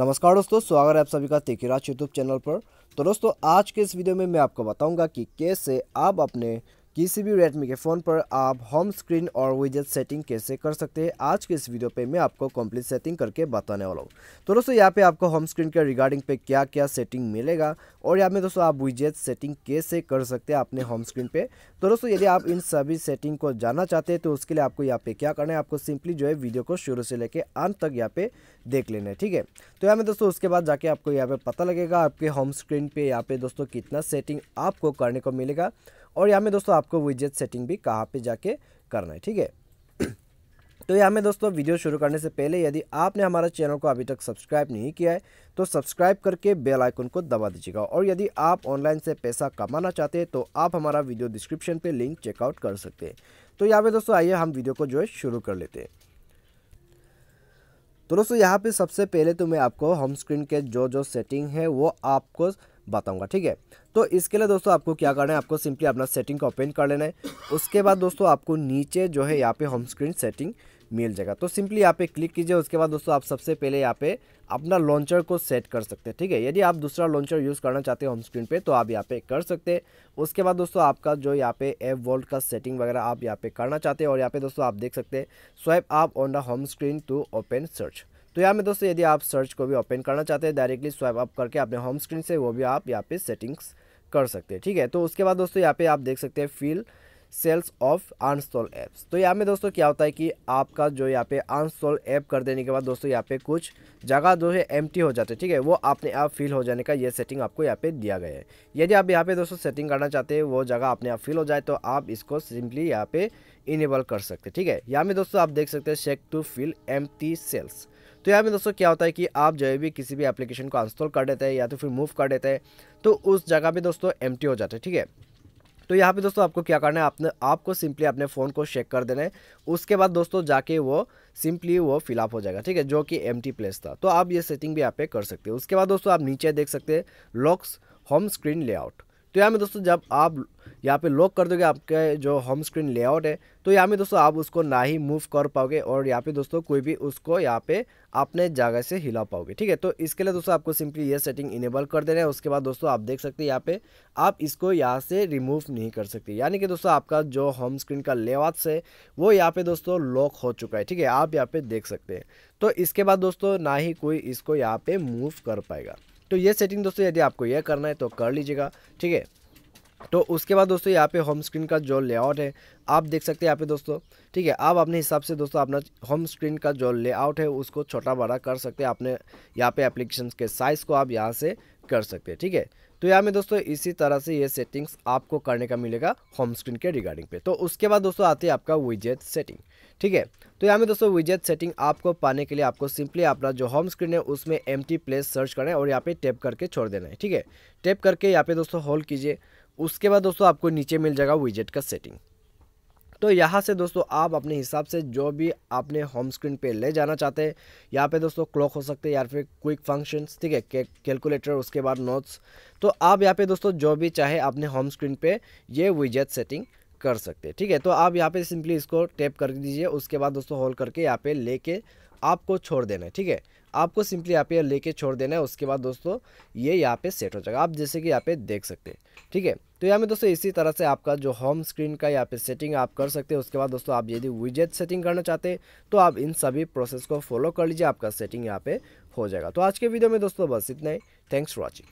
नमस्कार दोस्तों स्वागत है आप सभी का तेकी राज यूट्यूब चैनल पर तो दोस्तों आज के इस वीडियो में मैं आपको बताऊंगा कि कैसे आप अपने किसी भी रेडमी के फ़ोन पर आप होम स्क्रीन और विजेट सेटिंग कैसे कर सकते हैं आज के इस वीडियो पे मैं आपको कंप्लीट सेटिंग करके बताने वाला हूँ तो दोस्तों यहाँ पे आपको होम स्क्रीन के रिगार्डिंग पे क्या क्या सेटिंग मिलेगा और यहाँ में दोस्तों आप विजेट सेटिंग कैसे कर सकते हैं अपने होम स्क्रीन पर तो दोस्तों यदि आप इन सभी सेटिंग को जानना चाहते हैं तो उसके लिए आपको यहाँ पे क्या करना है आपको सिंपली जो है वीडियो को शुरू से लेकर अंत तक यहाँ पे देख लेना है ठीक है तो यहाँ में दोस्तों उसके बाद जाके आपको यहाँ पे पता लगेगा आपके होम स्क्रीन पे यहाँ पे दोस्तों कितना सेटिंग आपको करने को मिलेगा और यहाँ में दोस्तों आपको विजेट सेटिंग भी कहाँ पे जाके करना है ठीक है तो यहाँ में दोस्तों वीडियो शुरू करने से पहले यदि आपने हमारा चैनल को अभी तक सब्सक्राइब नहीं किया है तो सब्सक्राइब करके बेल आइकन को दबा दीजिएगा और यदि आप ऑनलाइन से पैसा कमाना चाहते हैं तो आप हमारा वीडियो डिस्क्रिप्शन पे लिंक चेकआउट कर सकते हैं तो यहाँ पे दोस्तों आइए हम वीडियो को जो है शुरू कर लेते हैं तो दोस्तों यहाँ पर सबसे पहले तो मैं आपको होम स्क्रीन के जो जो सेटिंग है वो आपको बताऊंगा ठीक है तो इसके लिए दोस्तों आपको क्या करना है आपको सिंपली अपना सेटिंग को ओपन कर लेना है उसके बाद दोस्तों आपको नीचे जो है यहाँ पे होम स्क्रीन सेटिंग मिल जाएगा तो सिंपली यहाँ पे क्लिक कीजिए उसके बाद दोस्तों आप सबसे पहले यहाँ पे अपना लॉन्चर को सेट कर सकते हैं ठीक है यदि आप दूसरा लॉन्चर यूज़ करना चाहते हो होम स्क्रीन पे तो आप यहाँ पे कर सकते हैं उसके बाद दोस्तों आपका जो यहाँ पे एप वर्ल्ड का सेटिंग वगैरह आप यहाँ पे करना चाहते हैं और यहाँ पे दोस्तों आप देख सकते हैं स्वाइप आप on the home screen to open search तो यहाँ में दोस्तों यदि आप सर्च को भी ओपन करना चाहते हैं डायरेक्टली स्वाइप अप करके अपने होम स्क्रीन से वो भी आप यहाँ पे सेटिंग्स कर सकते हैं ठीक है तो उसके बाद दोस्तों यहाँ पे आप देख सकते हैं feel cells of uninstall apps तो यहाँ में दोस्तों क्या होता है कि आपका जो यहाँ पे अनस्टॉल ऐप कर देने के बाद दोस्तों यहाँ पे कुछ जगह जो है एम हो जाते हैं ठीक है वो अपने आप फिल हो जाने का ये सेटिंग आपको यहाँ पे दिया गया है यदि आप यहाँ पे दोस्तों सेटिंग करना चाहते हैं वो जगह अपने आप फिल हो जाए तो आप इसको सिंपली यहाँ पे इनेबल कर सकते हैं ठीक है यहाँ में दोस्तों आप देख सकते हैं shake to fill M cells तो यहाँ में दोस्तों क्या होता है कि आप जो भी किसी भी एप्लीकेशन को इंस्टॉल कर देते हैं या तो फिर मूव कर देते हैं तो उस जगह पे दोस्तों एम हो जाते हैं ठीक है तो यहाँ पे दोस्तों आपको क्या करना है आपने आपको सिंपली अपने फ़ोन को चेक कर देना है उसके बाद दोस्तों जाके वो सिंपली वो फिलअप हो जाएगा ठीक है जो कि एम प्लेस था तो आप ये सेटिंग भी यहाँ पे कर सकते हो उसके बाद दोस्तों आप नीचे देख सकते हैं लॉक्स होम स्क्रीन लेआउट तो यहाँ में दोस्तों जब आप यहाँ पे लॉक कर दोगे आपके जो होम स्क्रीन लेआउट है तो यहाँ में दोस्तों आप उसको ना ही मूव कर पाओगे और यहाँ पे दोस्तों कोई भी उसको यहाँ पे अपने जगह से हिला पाओगे ठीक है तो इसके लिए दोस्तों आपको सिंपली ये सेटिंग इनेबल कर देना है उसके बाद दोस्तों आप देख सकते हैं यहाँ पे आप इसको यहाँ से रिमूव नहीं कर सकते यानी कि दोस्तों आपका जो होम स्क्रीन का लेआउट्स है वो यहाँ पे दोस्तों लॉक हो चुका है ठीक है आप यहाँ पे देख सकते हैं तो इसके बाद दोस्तों ना ही कोई इसको यहाँ पे मूव कर पाएगा तो ये सेटिंग दोस्तों यदि आपको यह करना है तो कर लीजिएगा ठीक है तो उसके बाद दोस्तों यहाँ पे होम स्क्रीन का जो लेआउट है आप देख सकते हैं यहाँ पे दोस्तों ठीक है आप अपने हिसाब से दोस्तों अपना होम स्क्रीन का जो लेआउट है उसको छोटा बड़ा कर सकते हैं आपने यहाँ पे एप्लीकेशन के साइज़ को आप यहाँ से कर सकते हैं ठीक है तो यहाँ में दोस्तों इसी तरह से ये सेटिंग्स आपको करने का मिलेगा होम स्क्रीन के रिगार्डिंग पे तो उसके बाद दोस्तों आती है आपका विजेट सेटिंग ठीक है तो यहाँ में दोस्तों विजेट सेटिंग आपको पाने के लिए आपको सिंपली अपना जो होम स्क्रीन है उसमें एम प्लेस सर्च करना है और यहाँ पे टैप करके छोड़ देना है ठीक है टैप करके यहाँ पे दोस्तों होल्ड कीजिए उसके बाद दोस्तों आपको नीचे मिल जाएगा विजेट का सेटिंग तो यहाँ से दोस्तों आप अपने हिसाब से जो भी आपने होम स्क्रीन पे ले जाना चाहते हैं यहाँ पे दोस्तों क्लॉक हो सकते हैं या फिर क्विक फंक्शंस ठीक है कैलकुलेटर उसके बाद नोट्स तो आप यहाँ पे दोस्तों जो भी चाहे अपने होम स्क्रीन पे ये विजेट सेटिंग कर सकते हैं ठीक है तो आप यहाँ पे सिंपली इसको टैप कर दीजिए उसके बाद दोस्तों होल्ड करके यहाँ पे लेके आपको छोड़ देना है ठीक है आपको सिंपली यहाँ पे लेके छोड़ देना है उसके बाद दोस्तों ये यहाँ पे सेट हो जाएगा आप जैसे कि यहाँ पे देख सकते हैं ठीक है तो यहाँ में दोस्तों इसी तरह से आपका जो होम स्क्रीन का यहाँ पे सेटिंग आप कर सकते हैं उसके बाद दोस्तों आप यदि विजेट सेटिंग करना चाहते हैं तो आप इन सभी प्रोसेस को फॉलो कर लीजिए आपका सेटिंग यहाँ पे हो जाएगा तो आज के वीडियो में दोस्तों बस इतना ही थैंक्स फॉर वॉचिंग